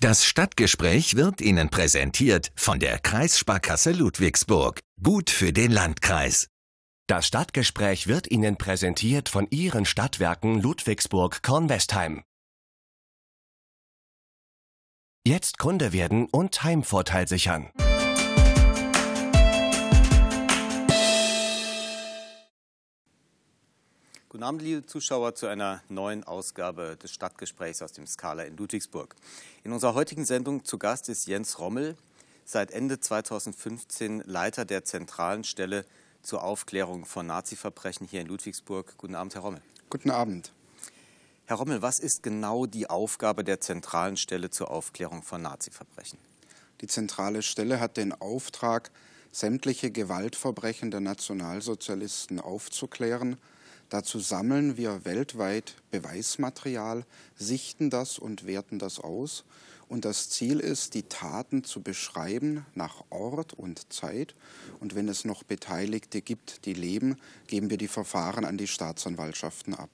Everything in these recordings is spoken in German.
Das Stadtgespräch wird Ihnen präsentiert von der Kreissparkasse Ludwigsburg. Gut für den Landkreis. Das Stadtgespräch wird Ihnen präsentiert von Ihren Stadtwerken Ludwigsburg-Kornwestheim. Jetzt Kunde werden und Heimvorteil sichern. Guten Abend, liebe Zuschauer, zu einer neuen Ausgabe des Stadtgesprächs aus dem Skala in Ludwigsburg. In unserer heutigen Sendung zu Gast ist Jens Rommel, seit Ende 2015 Leiter der zentralen Stelle zur Aufklärung von Nazi-Verbrechen hier in Ludwigsburg. Guten Abend, Herr Rommel. Guten Abend. Herr Rommel, was ist genau die Aufgabe der zentralen Stelle zur Aufklärung von Nazi-Verbrechen? Die zentrale Stelle hat den Auftrag, sämtliche Gewaltverbrechen der Nationalsozialisten aufzuklären – Dazu sammeln wir weltweit Beweismaterial, sichten das und werten das aus. Und das Ziel ist, die Taten zu beschreiben nach Ort und Zeit. Und wenn es noch Beteiligte gibt, die leben, geben wir die Verfahren an die Staatsanwaltschaften ab.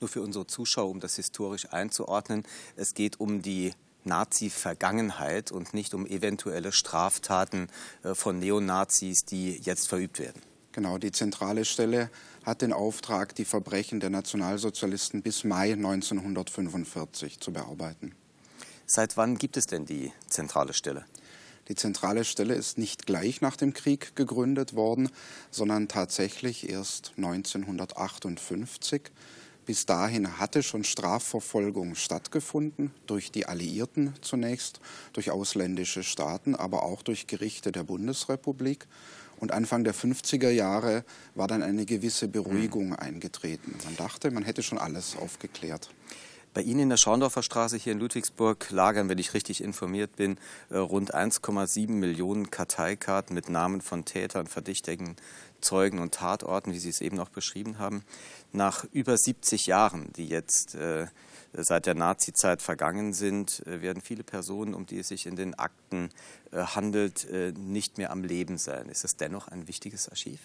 Nur für unsere Zuschauer, um das historisch einzuordnen, es geht um die Nazi-Vergangenheit und nicht um eventuelle Straftaten äh, von Neonazis, die jetzt verübt werden. Genau, die zentrale Stelle hat den Auftrag, die Verbrechen der Nationalsozialisten bis Mai 1945 zu bearbeiten. Seit wann gibt es denn die zentrale Stelle? Die zentrale Stelle ist nicht gleich nach dem Krieg gegründet worden, sondern tatsächlich erst 1958. Bis dahin hatte schon Strafverfolgung stattgefunden, durch die Alliierten zunächst, durch ausländische Staaten, aber auch durch Gerichte der Bundesrepublik. Und Anfang der 50er Jahre war dann eine gewisse Beruhigung hm. eingetreten. Man dachte, man hätte schon alles aufgeklärt. Bei Ihnen in der Schorndorfer Straße hier in Ludwigsburg lagern, wenn ich richtig informiert bin, äh, rund 1,7 Millionen Karteikarten mit Namen von Tätern, Verdächtigen, Zeugen und Tatorten, wie Sie es eben noch beschrieben haben. Nach über 70 Jahren, die jetzt äh, seit der Nazizeit vergangen sind, äh, werden viele Personen, um die es sich in den Akten äh, handelt, äh, nicht mehr am Leben sein. Ist das dennoch ein wichtiges Archiv?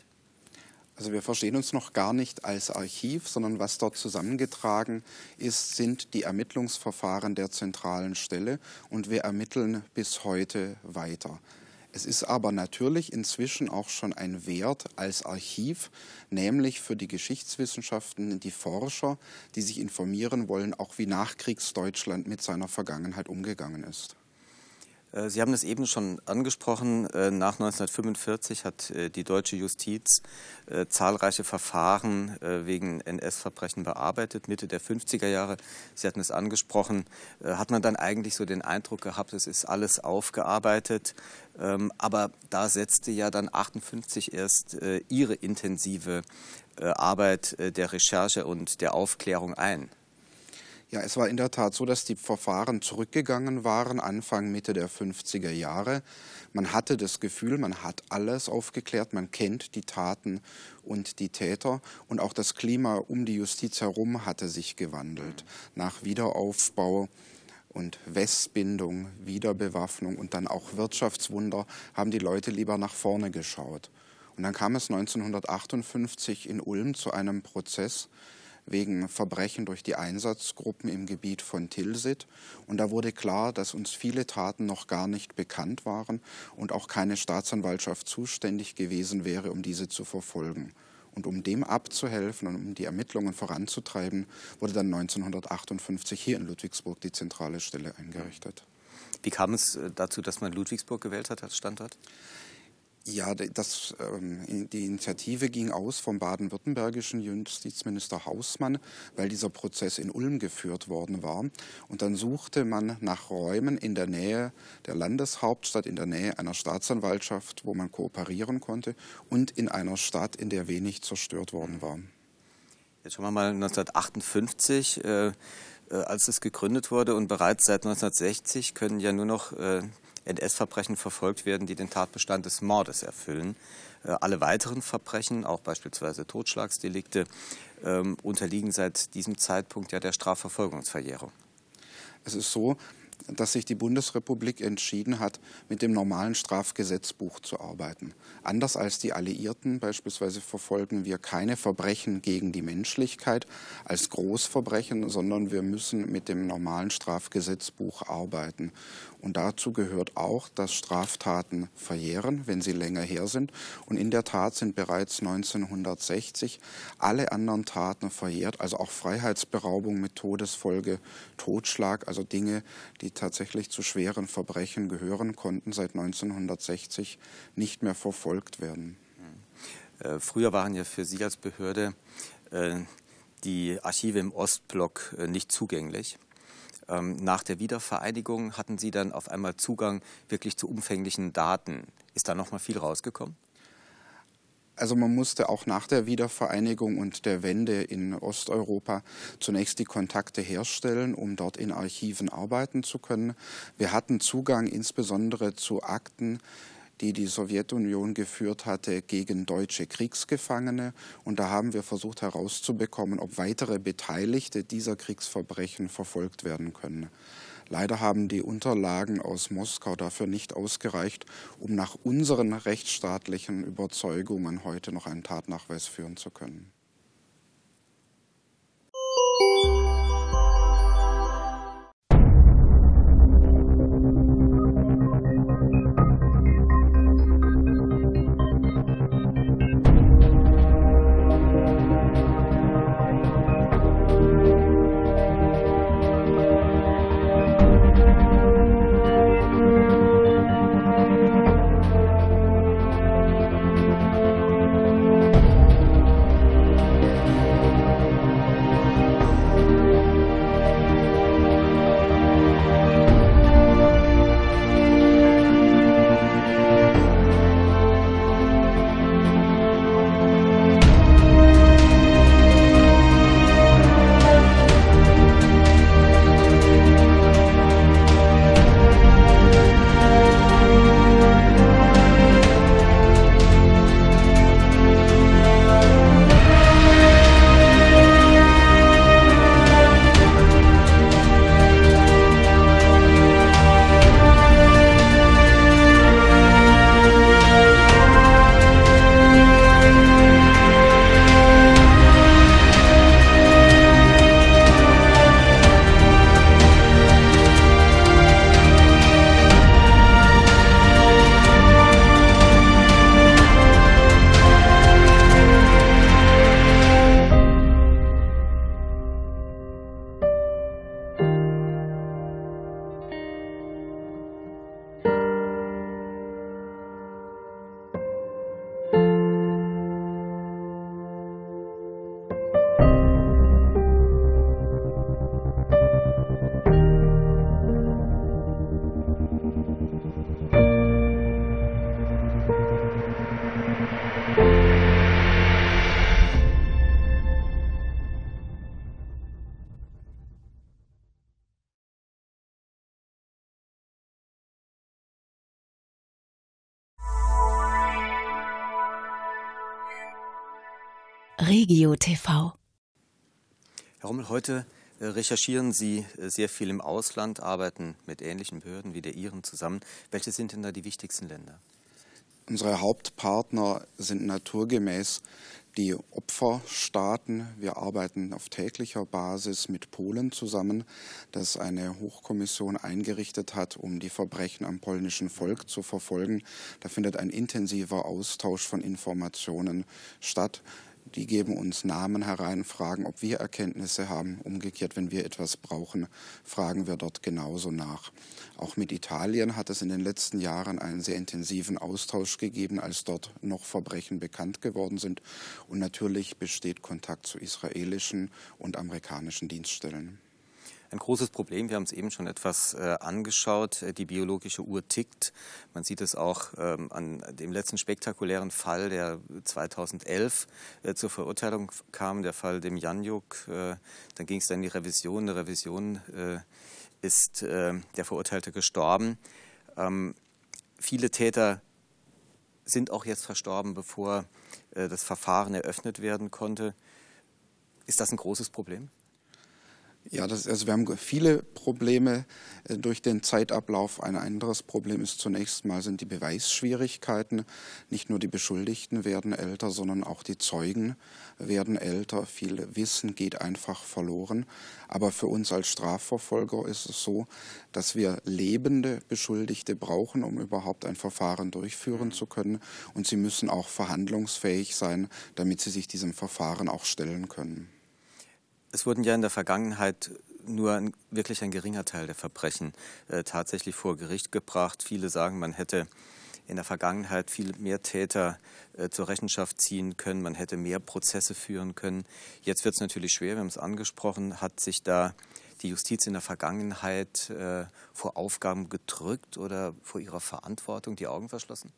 Also wir verstehen uns noch gar nicht als Archiv, sondern was dort zusammengetragen ist, sind die Ermittlungsverfahren der zentralen Stelle und wir ermitteln bis heute weiter. Es ist aber natürlich inzwischen auch schon ein Wert als Archiv, nämlich für die Geschichtswissenschaften, die Forscher, die sich informieren wollen, auch wie Nachkriegsdeutschland mit seiner Vergangenheit umgegangen ist. Äh, Sie haben das eben schon angesprochen. Äh, nach 1945 hat äh, die deutsche Justiz zahlreiche Verfahren wegen NS-Verbrechen bearbeitet. Mitte der 50er Jahre, Sie hatten es angesprochen, hat man dann eigentlich so den Eindruck gehabt, es ist alles aufgearbeitet. Ähm, aber da setzte ja dann 58 erst Ihre intensive Arbeit der Recherche und der Aufklärung ein. Ja, es war in der Tat so, dass die Verfahren zurückgegangen waren, Anfang, Mitte der 50er Jahre. Man hatte das Gefühl, man hat alles aufgeklärt, man kennt die Taten und die Täter. Und auch das Klima um die Justiz herum hatte sich gewandelt. Nach Wiederaufbau und Westbindung, Wiederbewaffnung und dann auch Wirtschaftswunder haben die Leute lieber nach vorne geschaut. Und dann kam es 1958 in Ulm zu einem Prozess, wegen Verbrechen durch die Einsatzgruppen im Gebiet von Tilsit. Und da wurde klar, dass uns viele Taten noch gar nicht bekannt waren und auch keine Staatsanwaltschaft zuständig gewesen wäre, um diese zu verfolgen. Und um dem abzuhelfen und um die Ermittlungen voranzutreiben, wurde dann 1958 hier in Ludwigsburg die zentrale Stelle eingerichtet. Wie kam es äh, dazu, dass man Ludwigsburg gewählt hat als Standort? Ja, das, ähm, die Initiative ging aus vom baden-württembergischen Justizminister Hausmann, weil dieser Prozess in Ulm geführt worden war. Und dann suchte man nach Räumen in der Nähe der Landeshauptstadt, in der Nähe einer Staatsanwaltschaft, wo man kooperieren konnte und in einer Stadt, in der wenig zerstört worden war. Jetzt schauen wir mal 1958. Äh, äh als es gegründet wurde und bereits seit 1960 können ja nur noch äh, NS-Verbrechen verfolgt werden, die den Tatbestand des Mordes erfüllen. Äh, alle weiteren Verbrechen, auch beispielsweise Totschlagsdelikte, ähm, unterliegen seit diesem Zeitpunkt ja der Strafverfolgungsverjährung. Es ist so, dass sich die Bundesrepublik entschieden hat, mit dem normalen Strafgesetzbuch zu arbeiten. Anders als die Alliierten beispielsweise verfolgen wir keine Verbrechen gegen die Menschlichkeit als Großverbrechen, sondern wir müssen mit dem normalen Strafgesetzbuch arbeiten. Und dazu gehört auch, dass Straftaten verjähren, wenn sie länger her sind. Und in der Tat sind bereits 1960 alle anderen Taten verjährt, also auch Freiheitsberaubung mit Todesfolge, Totschlag, also Dinge, die die tatsächlich zu schweren Verbrechen gehören, konnten seit 1960 nicht mehr verfolgt werden. Äh, früher waren ja für Sie als Behörde äh, die Archive im Ostblock äh, nicht zugänglich. Ähm, nach der Wiedervereinigung hatten Sie dann auf einmal Zugang wirklich zu umfänglichen Daten. Ist da noch mal viel rausgekommen? Also man musste auch nach der Wiedervereinigung und der Wende in Osteuropa zunächst die Kontakte herstellen, um dort in Archiven arbeiten zu können. Wir hatten Zugang insbesondere zu Akten, die die Sowjetunion geführt hatte gegen deutsche Kriegsgefangene. Und da haben wir versucht herauszubekommen, ob weitere Beteiligte dieser Kriegsverbrechen verfolgt werden können. Leider haben die Unterlagen aus Moskau dafür nicht ausgereicht, um nach unseren rechtsstaatlichen Überzeugungen heute noch einen Tatnachweis führen zu können. Regio TV. Herr Rommel, heute äh, recherchieren Sie äh, sehr viel im Ausland, arbeiten mit ähnlichen Behörden wie der Ihren zusammen. Welche sind denn da die wichtigsten Länder? Unsere Hauptpartner sind naturgemäß die Opferstaaten. Wir arbeiten auf täglicher Basis mit Polen zusammen, das eine Hochkommission eingerichtet hat, um die Verbrechen am polnischen Volk zu verfolgen. Da findet ein intensiver Austausch von Informationen statt die geben uns Namen herein, fragen, ob wir Erkenntnisse haben. Umgekehrt, wenn wir etwas brauchen, fragen wir dort genauso nach. Auch mit Italien hat es in den letzten Jahren einen sehr intensiven Austausch gegeben, als dort noch Verbrechen bekannt geworden sind. Und natürlich besteht Kontakt zu israelischen und amerikanischen Dienststellen. Ein großes Problem, wir haben es eben schon etwas äh, angeschaut, äh, die biologische Uhr tickt. Man sieht es auch ähm, an dem letzten spektakulären Fall, der 2011 äh, zur Verurteilung kam, der Fall dem Janjuk. Äh, dann ging es dann in die Revision. Eine Revision äh, ist äh, der Verurteilte gestorben. Ähm, viele Täter sind auch jetzt verstorben, bevor das Verfahren eröffnet werden konnte. Ist das ein großes Problem? Ja, das, also wir haben viele Probleme äh, durch den Zeitablauf. Ein anderes Problem ist zunächst mal sind die Beweisschwierigkeiten. Nicht nur die Beschuldigten werden älter, sondern auch die Zeugen werden älter. Viel Wissen geht einfach verloren. Aber für uns als Strafverfolger ist es so, dass wir lebende Beschuldigte brauchen, um überhaupt ein Verfahren durchführen mhm. zu können. Und sie müssen auch verhandlungsfähig sein, damit sie sich diesem Verfahren auch stellen können. Es wurden ja in der Vergangenheit nur ein, wirklich ein geringer Teil der Verbrechen äh, tatsächlich vor Gericht gebracht. Viele sagen, man hätte in der Vergangenheit viel mehr Täter äh, zur Rechenschaft ziehen können, man hätte mehr Prozesse führen können. Jetzt wird es natürlich schwer, wir haben es angesprochen, hat sich da die Justiz in der Vergangenheit äh, vor Aufgaben gedrückt oder vor ihrer Verantwortung die Augen verschlossen?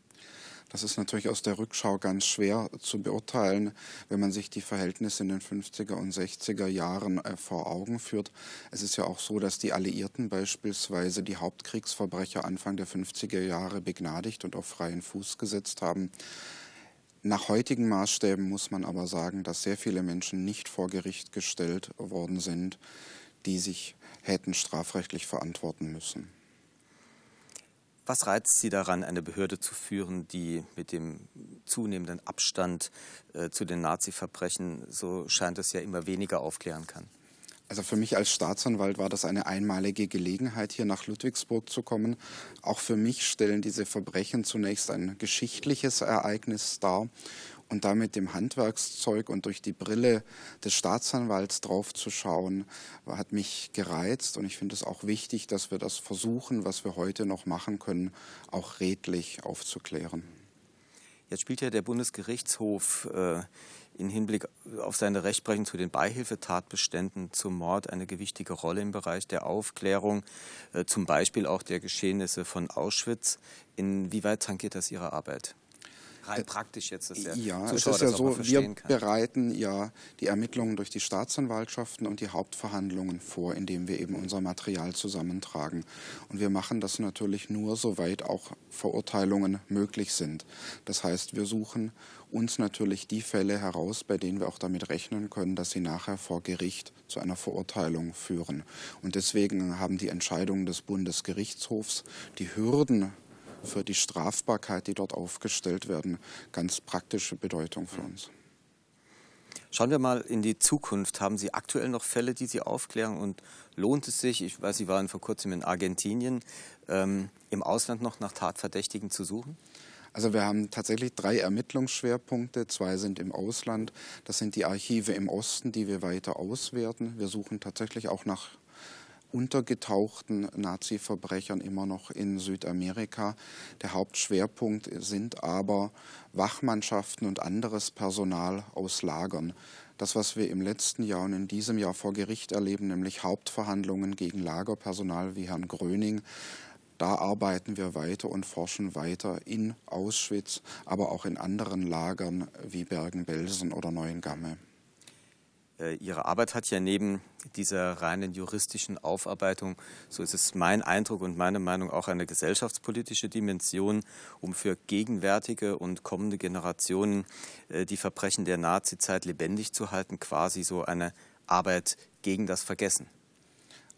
Das ist natürlich aus der Rückschau ganz schwer zu beurteilen, wenn man sich die Verhältnisse in den 50er und 60er Jahren äh, vor Augen führt. Es ist ja auch so, dass die Alliierten beispielsweise die Hauptkriegsverbrecher Anfang der 50er Jahre begnadigt und auf freien Fuß gesetzt haben. Nach heutigen Maßstäben muss man aber sagen, dass sehr viele Menschen nicht vor Gericht gestellt worden sind, die sich hätten strafrechtlich verantworten müssen. Was reizt Sie daran, eine Behörde zu führen, die mit dem zunehmenden Abstand äh, zu den Nazi-Verbrechen, so scheint es ja immer weniger aufklären kann? Also für mich als Staatsanwalt war das eine einmalige Gelegenheit, hier nach Ludwigsburg zu kommen. Auch für mich stellen diese Verbrechen zunächst ein geschichtliches Ereignis dar und da mit dem Handwerkszeug und durch die Brille des Staatsanwalts draufzuschauen, hat mich gereizt. Und ich finde es auch wichtig, dass wir das versuchen, was wir heute noch machen können, auch redlich aufzuklären. Jetzt spielt ja der Bundesgerichtshof äh, in Hinblick auf seine Rechtsprechung zu den Beihilfetatbeständen zum Mord eine gewichtige Rolle im Bereich der Aufklärung, äh, zum Beispiel auch der Geschehnisse von Auschwitz. Inwieweit tangiert das Ihre Arbeit? rein praktisch jetzt ist ja. Ja, Zuschauer, es ist ja so, wir kann. bereiten ja die Ermittlungen durch die Staatsanwaltschaften und die Hauptverhandlungen vor, indem wir eben unser Material zusammentragen. Und wir machen das natürlich nur, soweit auch Verurteilungen möglich sind. Das heißt, wir suchen uns natürlich die Fälle heraus, bei denen wir auch damit rechnen können, dass sie nachher vor Gericht zu einer Verurteilung führen. Und deswegen haben die Entscheidungen des Bundesgerichtshofs die Hürden für die Strafbarkeit, die dort aufgestellt werden, ganz praktische Bedeutung für uns. Schauen wir mal in die Zukunft. Haben Sie aktuell noch Fälle, die Sie aufklären? Und lohnt es sich, ich weiß, Sie waren vor kurzem in Argentinien, ähm, im Ausland noch nach Tatverdächtigen zu suchen? Also wir haben tatsächlich drei Ermittlungsschwerpunkte. Zwei sind im Ausland. Das sind die Archive im Osten, die wir weiter auswerten. Wir suchen tatsächlich auch nach untergetauchten Nazi-Verbrechern immer noch in Südamerika. Der Hauptschwerpunkt sind aber Wachmannschaften und anderes Personal aus Lagern. Das, was wir im letzten Jahr und in diesem Jahr vor Gericht erleben, nämlich Hauptverhandlungen gegen Lagerpersonal wie Herrn Gröning, da arbeiten wir weiter und forschen weiter in Auschwitz, aber auch in anderen Lagern wie Bergen-Belsen oder Neuengamme. Äh, ihre Arbeit hat ja neben dieser reinen juristischen Aufarbeitung, so ist es mein Eindruck und meine Meinung, auch eine gesellschaftspolitische Dimension, um für gegenwärtige und kommende Generationen äh, die Verbrechen der Nazizeit lebendig zu halten, quasi so eine Arbeit gegen das Vergessen.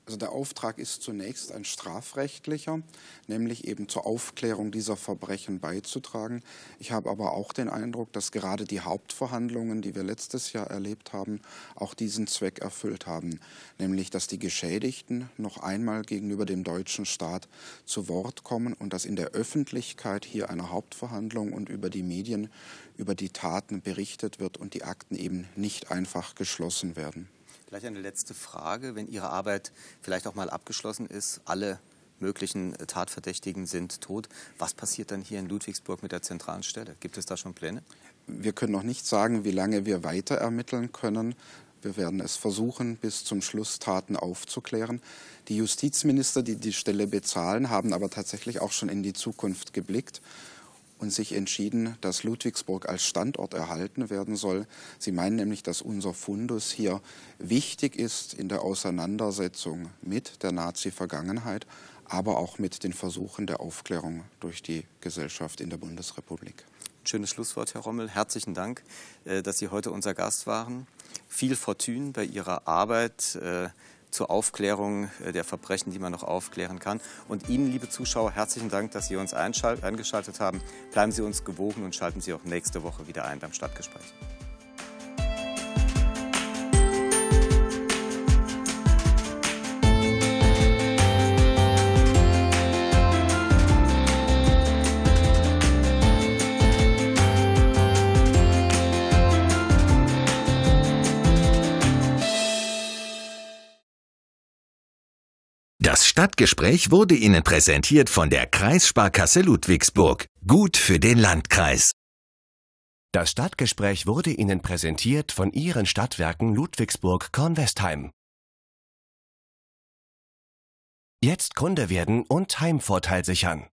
Also der Auftrag ist zunächst ein strafrechtlicher, nämlich eben zur Aufklärung dieser Verbrechen beizutragen. Ich habe aber auch den Eindruck, dass gerade die Hauptverhandlungen, die wir letztes Jahr erlebt haben, auch diesen Zweck erfüllt haben, nämlich dass die Geschädigten noch einmal gegenüber dem deutschen Staat zu Wort kommen und dass in der Öffentlichkeit hier einer Hauptverhandlung und über die Medien über die Taten berichtet wird und die Akten eben nicht einfach geschlossen werden. Vielleicht eine letzte Frage, wenn Ihre Arbeit vielleicht auch mal abgeschlossen ist, alle möglichen äh, Tatverdächtigen sind tot. Was passiert dann hier in Ludwigsburg mit der zentralen Stelle? Gibt es da schon Pläne? Wir können noch nicht sagen, wie lange wir weiter ermitteln können. Wir werden es versuchen, bis zum Schluss Taten aufzuklären. Die Justizminister, die die Stelle bezahlen, haben aber tatsächlich auch schon in die Zukunft geblickt und sich entschieden, dass Ludwigsburg als Standort erhalten werden soll. Sie meinen nämlich, dass unser Fundus hier wichtig ist in der Auseinandersetzung mit der Nazi-Vergangenheit, aber auch mit den Versuchen der Aufklärung durch die Gesellschaft in der Bundesrepublik. Schönes Schlusswort, Herr Rommel. Herzlichen Dank, äh, dass Sie heute unser Gast waren. Viel Fortune bei Ihrer Arbeit äh, zur Aufklärung äh, der Verbrechen, die man noch aufklären kann. Und Ihnen, liebe Zuschauer, herzlichen Dank, dass Sie uns eingeschaltet haben. Bleiben Sie uns gewogen und schalten Sie auch nächste Woche wieder ein beim Stadtgespräch. Das Stadtgespräch wurde Ihnen präsentiert von der Kreissparkasse Ludwigsburg. Gut für den Landkreis. Das Stadtgespräch wurde Ihnen präsentiert von Ihren Stadtwerken Ludwigsburg-Kornwestheim. Jetzt Kunde werden und Heimvorteil sichern.